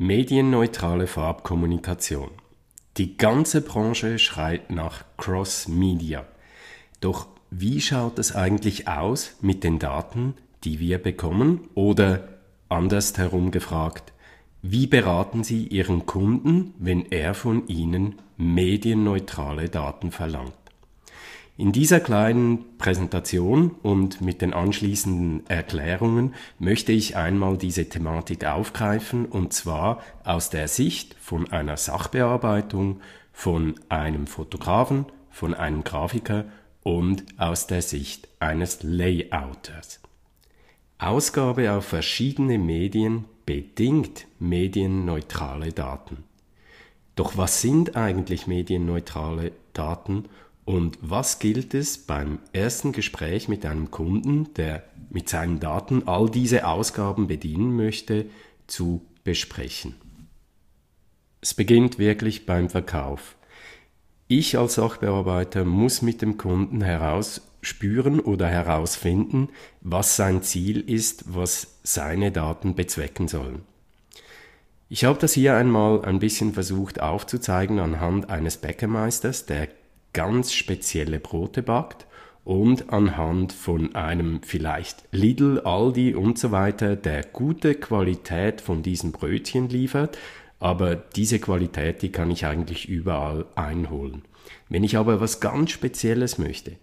Medienneutrale Farbkommunikation. Die ganze Branche schreit nach Cross-Media. Doch wie schaut es eigentlich aus mit den Daten, die wir bekommen? Oder anders herum gefragt, wie beraten Sie Ihren Kunden, wenn er von Ihnen medienneutrale Daten verlangt? In dieser kleinen Präsentation und mit den anschließenden Erklärungen möchte ich einmal diese Thematik aufgreifen und zwar aus der Sicht von einer Sachbearbeitung, von einem Fotografen, von einem Grafiker und aus der Sicht eines Layouters. Ausgabe auf verschiedene Medien bedingt medienneutrale Daten. Doch was sind eigentlich medienneutrale Daten und was gilt es beim ersten Gespräch mit einem Kunden, der mit seinen Daten all diese Ausgaben bedienen möchte, zu besprechen? Es beginnt wirklich beim Verkauf. Ich als Sachbearbeiter muss mit dem Kunden herausspüren oder herausfinden, was sein Ziel ist, was seine Daten bezwecken sollen. Ich habe das hier einmal ein bisschen versucht aufzuzeigen anhand eines Bäckermeisters, der ganz spezielle Brote backt und anhand von einem vielleicht Lidl, Aldi und so weiter, der gute Qualität von diesen Brötchen liefert, aber diese Qualität, die kann ich eigentlich überall einholen. Wenn ich aber was ganz Spezielles möchte,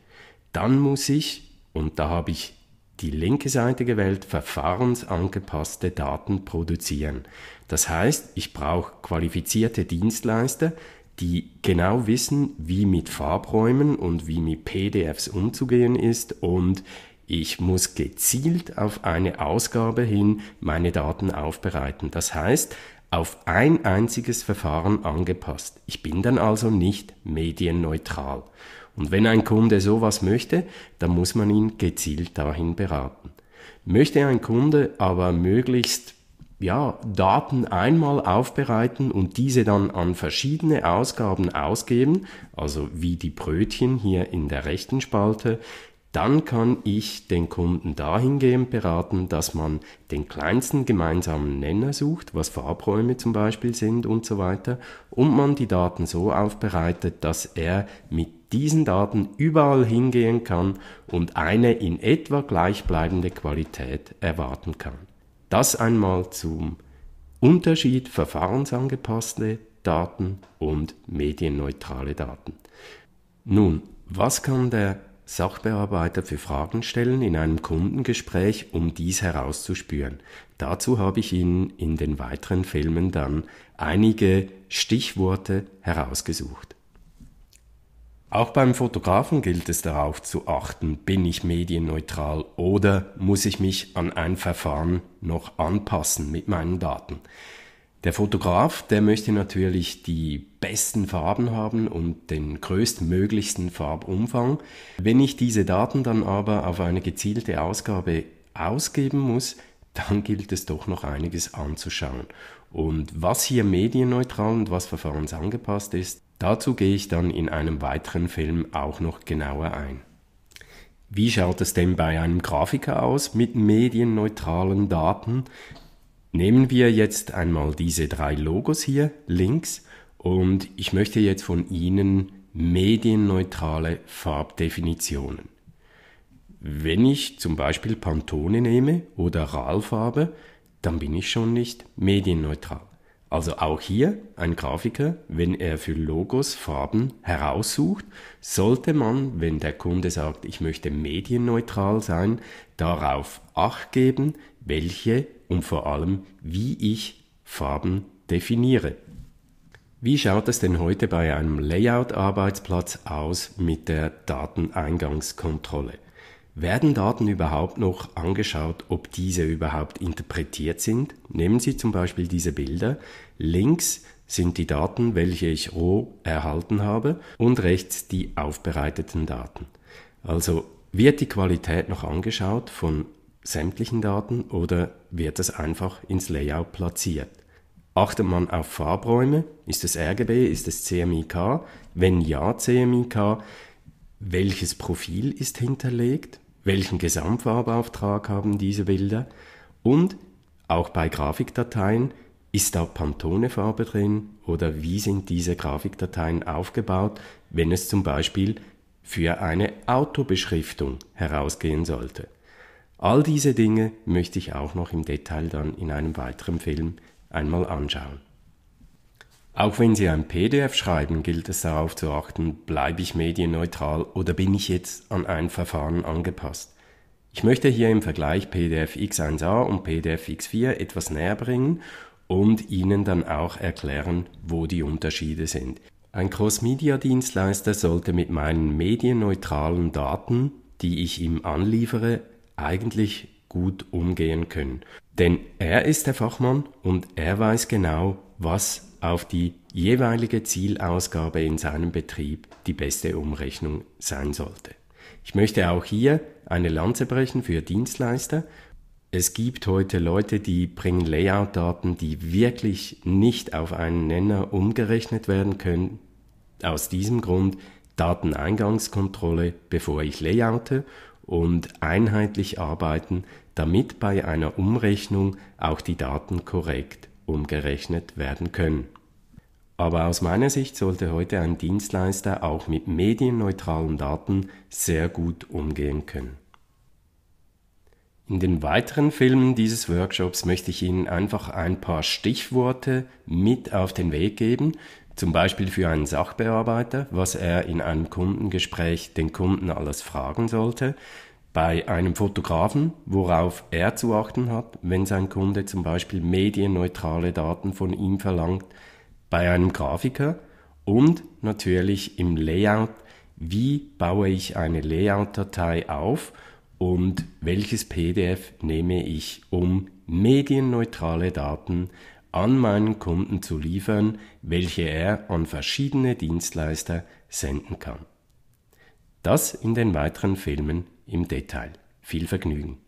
dann muss ich, und da habe ich die linke Seite gewählt, verfahrensangepasste Daten produzieren. Das heißt, ich brauche qualifizierte Dienstleister, die genau wissen, wie mit Farbräumen und wie mit PDFs umzugehen ist und ich muss gezielt auf eine Ausgabe hin meine Daten aufbereiten. Das heißt, auf ein einziges Verfahren angepasst. Ich bin dann also nicht medienneutral. Und wenn ein Kunde sowas möchte, dann muss man ihn gezielt dahin beraten. Möchte ein Kunde aber möglichst ja, Daten einmal aufbereiten und diese dann an verschiedene Ausgaben ausgeben, also wie die Brötchen hier in der rechten Spalte, dann kann ich den Kunden dahingehend beraten, dass man den kleinsten gemeinsamen Nenner sucht, was Farbräume zum Beispiel sind und so weiter, und man die Daten so aufbereitet, dass er mit diesen Daten überall hingehen kann und eine in etwa gleichbleibende Qualität erwarten kann. Das einmal zum Unterschied verfahrensangepasste Daten und medienneutrale Daten. Nun, was kann der Sachbearbeiter für Fragen stellen in einem Kundengespräch, um dies herauszuspüren. Dazu habe ich Ihnen in den weiteren Filmen dann einige Stichworte herausgesucht. Auch beim Fotografen gilt es darauf zu achten, bin ich medienneutral oder muss ich mich an ein Verfahren noch anpassen mit meinen Daten. Der Fotograf, der möchte natürlich die besten Farben haben und den größtmöglichsten Farbumfang. Wenn ich diese Daten dann aber auf eine gezielte Ausgabe ausgeben muss, dann gilt es doch noch einiges anzuschauen. Und was hier medienneutral und was verfahrensangepasst ist, Dazu gehe ich dann in einem weiteren Film auch noch genauer ein. Wie schaut es denn bei einem Grafiker aus mit medienneutralen Daten? Nehmen wir jetzt einmal diese drei Logos hier links und ich möchte jetzt von Ihnen medienneutrale Farbdefinitionen. Wenn ich zum Beispiel Pantone nehme oder Ralfarbe, dann bin ich schon nicht medienneutral. Also auch hier ein Grafiker, wenn er für Logos Farben heraussucht, sollte man, wenn der Kunde sagt, ich möchte medienneutral sein, darauf acht geben, welche und vor allem wie ich Farben definiere. Wie schaut es denn heute bei einem Layout-Arbeitsplatz aus mit der Dateneingangskontrolle? Werden Daten überhaupt noch angeschaut, ob diese überhaupt interpretiert sind? Nehmen Sie zum Beispiel diese Bilder. Links sind die Daten, welche ich roh erhalten habe, und rechts die aufbereiteten Daten. Also wird die Qualität noch angeschaut von sämtlichen Daten oder wird es einfach ins Layout platziert? Achtet man auf Farbräume? Ist es RGB? Ist es CMYK? Wenn ja, CMYK, welches Profil ist hinterlegt? welchen Gesamtfarbauftrag haben diese Bilder und auch bei Grafikdateien, ist da Pantone-Farbe drin oder wie sind diese Grafikdateien aufgebaut, wenn es zum Beispiel für eine Autobeschriftung herausgehen sollte. All diese Dinge möchte ich auch noch im Detail dann in einem weiteren Film einmal anschauen. Auch wenn Sie ein PDF schreiben, gilt es darauf zu achten, bleibe ich medienneutral oder bin ich jetzt an ein Verfahren angepasst. Ich möchte hier im Vergleich PDF X1a und PDF X4 etwas näher bringen und Ihnen dann auch erklären, wo die Unterschiede sind. Ein Cross-Media-Dienstleister sollte mit meinen medienneutralen Daten, die ich ihm anliefere, eigentlich gut umgehen können. Denn er ist der Fachmann und er weiß genau, was auf die jeweilige Zielausgabe in seinem Betrieb die beste Umrechnung sein sollte. Ich möchte auch hier eine Lanze brechen für Dienstleister. Es gibt heute Leute, die bringen Layout-Daten, die wirklich nicht auf einen Nenner umgerechnet werden können. Aus diesem Grund Dateneingangskontrolle, bevor ich layoute und einheitlich arbeiten, damit bei einer Umrechnung auch die Daten korrekt umgerechnet werden können. Aber aus meiner Sicht sollte heute ein Dienstleister auch mit medienneutralen Daten sehr gut umgehen können. In den weiteren Filmen dieses Workshops möchte ich Ihnen einfach ein paar Stichworte mit auf den Weg geben, zum Beispiel für einen Sachbearbeiter, was er in einem Kundengespräch den Kunden alles fragen sollte, bei einem Fotografen, worauf er zu achten hat, wenn sein Kunde zum Beispiel medienneutrale Daten von ihm verlangt, bei einem Grafiker und natürlich im Layout, wie baue ich eine Layout-Datei auf und welches PDF nehme ich, um medienneutrale Daten an meinen Kunden zu liefern, welche er an verschiedene Dienstleister senden kann. Das in den weiteren Filmen im Detail. Viel Vergnügen!